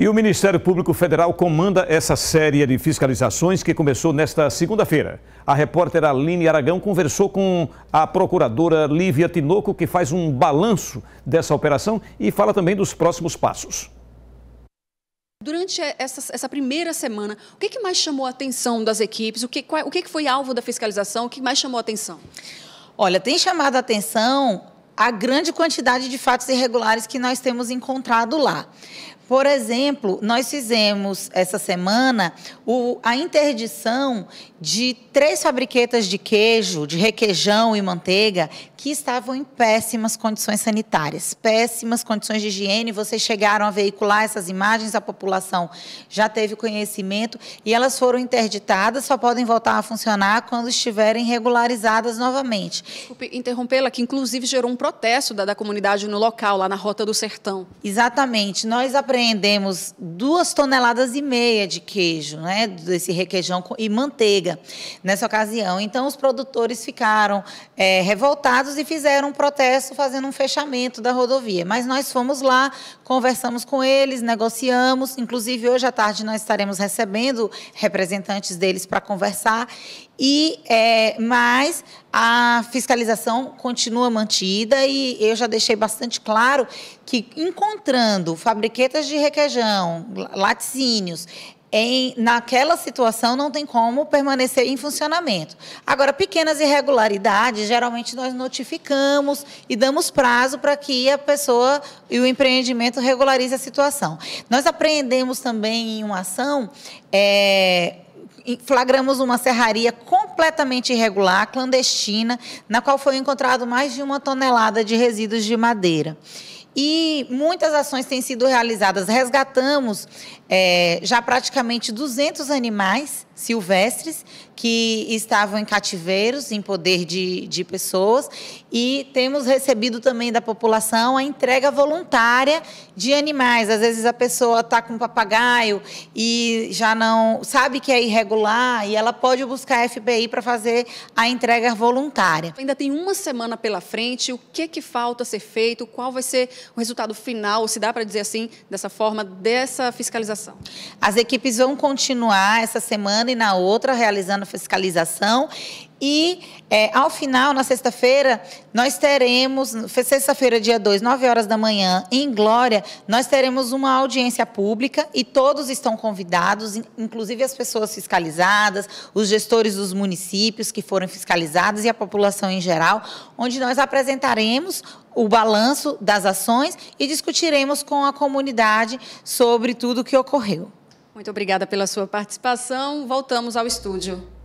E o Ministério Público Federal comanda essa série de fiscalizações que começou nesta segunda-feira. A repórter Aline Aragão conversou com a procuradora Lívia Tinoco, que faz um balanço dessa operação e fala também dos próximos passos. Durante essa, essa, primeira semana, o que, que, mais chamou a atenção das equipes? O, que, qual, o que, que, foi alvo da fiscalização? O que mais chamou a atenção? Olha, tem chamado a atenção a grande quantidade de fatos irregulares que nós temos encontrado lá. Por exemplo, nós fizemos essa semana o, a interdição de três fabriquetas de queijo, de requeijão e manteiga, que estavam em péssimas condições sanitárias, péssimas condições de higiene. Vocês chegaram a veicular essas imagens, a população já teve conhecimento e elas foram interditadas, só podem voltar a funcionar quando estiverem regularizadas novamente. Interrompê-la, que inclusive gerou um problema protesto da, da comunidade no local, lá na Rota do Sertão. Exatamente. Nós apreendemos duas toneladas e meia de queijo, né? Desse requeijão e manteiga nessa ocasião. Então, os produtores ficaram é, revoltados e fizeram um protesto fazendo um fechamento da rodovia. Mas nós fomos lá, conversamos com eles, negociamos. Inclusive, hoje à tarde nós estaremos recebendo representantes deles para conversar. E, é, mas a fiscalização continua mantida e eu já deixei bastante claro que encontrando fabriquetas de requeijão, laticínios, em, naquela situação não tem como permanecer em funcionamento. Agora, pequenas irregularidades, geralmente nós notificamos e damos prazo para que a pessoa e o empreendimento regularize a situação. Nós apreendemos também em uma ação, é, flagramos uma serraria com completamente irregular, clandestina, na qual foi encontrado mais de uma tonelada de resíduos de madeira. E muitas ações têm sido realizadas. Resgatamos é, já praticamente 200 animais silvestres que estavam em cativeiros, em poder de, de pessoas, e temos recebido também da população a entrega voluntária de animais. Às vezes a pessoa está com um papagaio e já não sabe que é irregular e ela pode buscar a FBI para fazer a entrega voluntária. Ainda tem uma semana pela frente. O que que falta ser feito? Qual vai ser o resultado final, se dá para dizer assim, dessa forma, dessa fiscalização? As equipes vão continuar essa semana e na outra realizando fiscalização e é, ao final, na sexta-feira, nós teremos, sexta-feira, dia 2, 9 horas da manhã, em Glória, nós teremos uma audiência pública e todos estão convidados, inclusive as pessoas fiscalizadas, os gestores dos municípios que foram fiscalizados e a população em geral, onde nós apresentaremos o balanço das ações e discutiremos com a comunidade sobre tudo o que ocorreu. Muito obrigada pela sua participação. Voltamos ao estúdio.